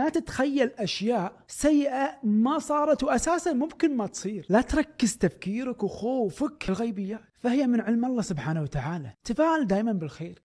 لا تتخيل اشياء سيئه ما صارت واساسا ممكن ما تصير لا تركز تفكيرك وخوفك الغيبيات فهي من علم الله سبحانه وتعالى تفاعل دائما بالخير